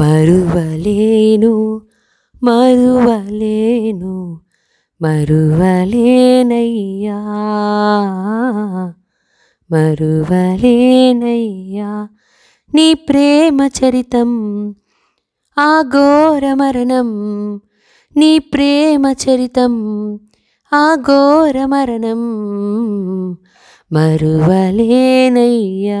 మరువలేను మరువలేను మరువలేనయ్యా మరువలేనయ్యా నీ ప్రేమ చరితం ఆ ఘోర మరణం నీ ప్రేమ చరితం ఆ ఘోర మరణం మరువలేనయ్యా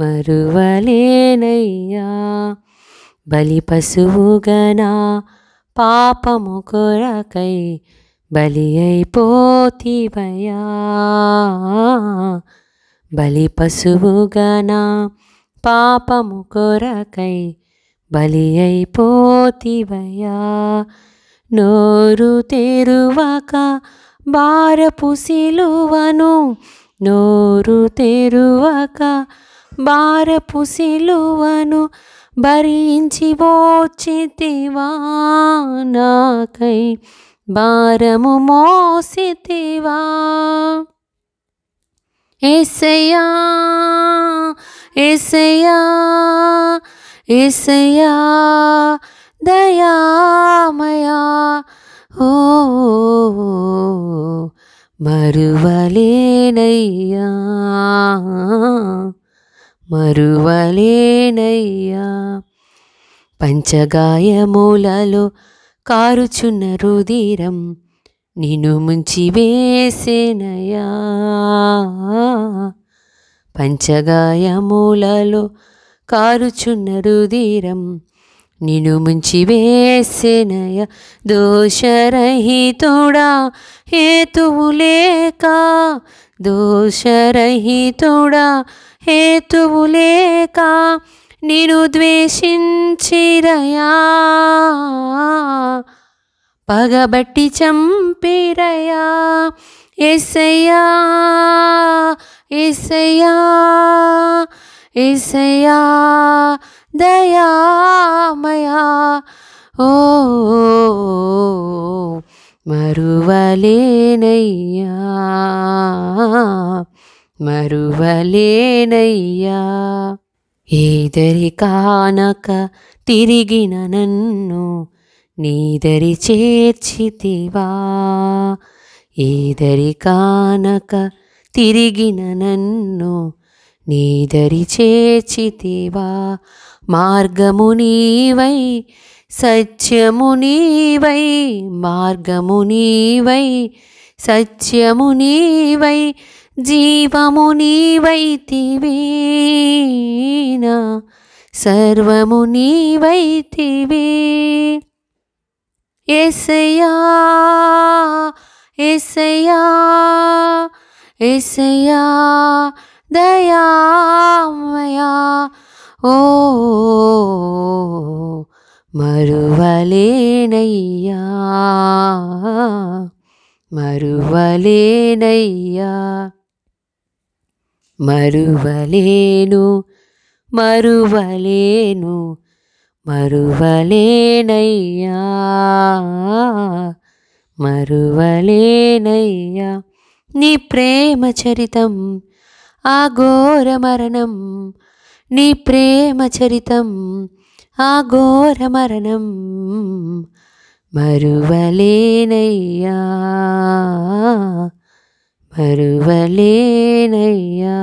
మరువలేనయ్యా బలి పశువుగనా పాపము కొరకై బలి అయిపోతివయా బలి పశువుగనా పాపము కొరకై బలి అయిపోతివయా నోరు తెరువక బారపు సిలువను నోరు తెరువక बार पुशीलुवनु भरी वोचितिवाक बारमु मोसितिवासया दयामया ओ मरुवलेनया మరువలేనయ్యా పంచగాయములలో కారుచున్న రుధిరం నిన్ను ముంచి వేసేనయా పంచగాయములలో కారుచున్న రుధిరం నిను ముంచివేసినయ దోషరహితుడా హేతువు లేక దోషరహితుడా హేతువు లేక నిను ద్వేషించిరయా పగబట్టి చంపిరయా ఎసయ్యా ఎసయ్యా ఎసయ్యా दया ఓ మరువలేనయ్యా మరువలేనయ్యా ఏదరి కానక తిరిగిన నన్ను నీదరి చేర్చితివా ఏదరి కానక తిరిగిన నన్ను నీదరి చేర్చితివా మార్గము నీవై సత్యమునీవై మార్గమునీవై సత్యమునీవై జీవమునీవైతివేనా సర్వమునీవైతివే ఎసయా ఎసయా ఎసయా దయామయా ఓ మరువలేనయ్యా మరువలేనయ్యా మరువలేను మరువలేను మరువలేనయ్యా మరువలేనయ్యా నీ ప్రేమ చరితం ఆ ఘోర మరణం నీ ప్రేమ చరితం ఆ ఘోర మరణం మరువలేనయ్యా మరువలేనయ్యా